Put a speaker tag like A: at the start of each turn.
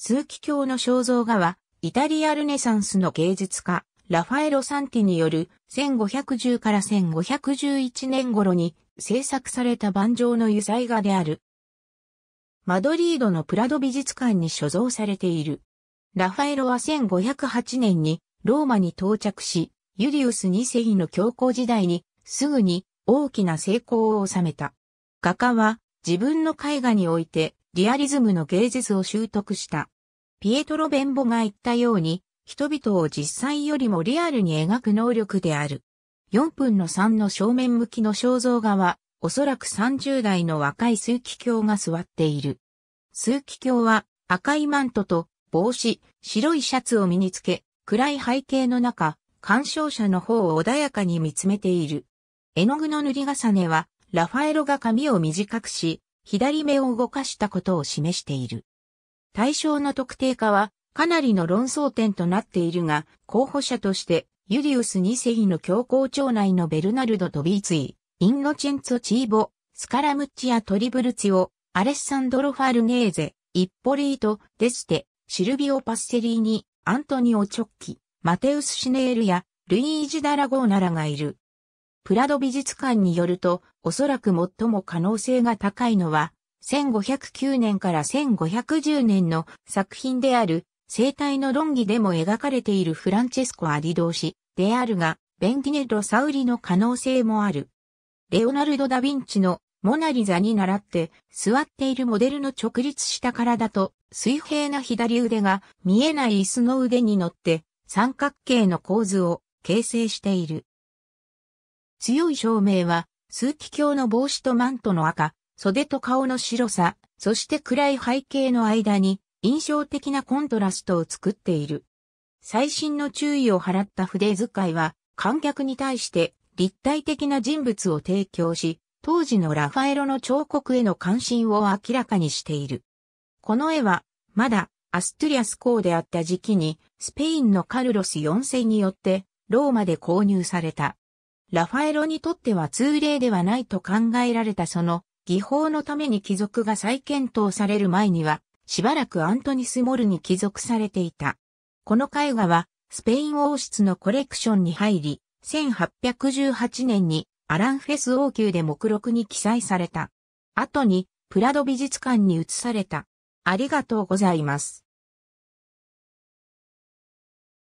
A: 数奇鏡の肖像画は、イタリアルネサンスの芸術家、ラファエロ・サンティによる1510から1511年頃に制作された盤上の油彩画である。マドリードのプラド美術館に所蔵されている。ラファエロは1508年にローマに到着し、ユリウス2世の教皇時代にすぐに大きな成功を収めた。画家は自分の絵画においてリアリズムの芸術を習得した。ピエトロ・ベンボが言ったように、人々を実際よりもリアルに描く能力である。4分の3の正面向きの肖像画は、おそらく30代の若い枢機卿が座っている。枢機卿は赤いマントと帽子、白いシャツを身につけ、暗い背景の中、鑑賞者の方を穏やかに見つめている。絵の具の塗り重ねは、ラファエロが髪を短くし、左目を動かしたことを示している。対象の特定化はかなりの論争点となっているが、候補者としてユリウス2世の教皇庁内のベルナルド・トビーツー、インノチェンツォ・チーボ、スカラムッチア・トリブルツィオ、アレッサンドロ・ファルネーゼ、イッポリート・デステ、シルビオ・パッセリーニ、アントニオ・チョッキ、マテウス・シネールやルイージ・ダラゴーナらがいる。プラド美術館によると、おそらく最も可能性が高いのは、1509年から1510年の作品である、生体の論議でも描かれているフランチェスコ・アディ同士であるが、ベンディネロ・サウリの可能性もある。レオナルド・ダ・ヴィンチのモナリザに倣って座っているモデルの直立した体と水平な左腕が見えない椅子の腕に乗って三角形の構図を形成している。強い照明は数奇鏡の帽子とマントの赤、袖と顔の白さ、そして暗い背景の間に印象的なコントラストを作っている。最新の注意を払った筆遣いは観客に対して立体的な人物を提供し、当時のラファエロの彫刻への関心を明らかにしている。この絵は、まだ、アストゥリアス公であった時期に、スペインのカルロス4世によって、ローマで購入された。ラファエロにとっては通例ではないと考えられたその技法のために貴族が再検討される前には、しばらくアントニス・モルに帰属されていた。この絵画は、スペイン王室のコレクションに入り、1818年にアランフェス王宮で目録に記載された。後に、プラド美術館に移された。ありがとうございます。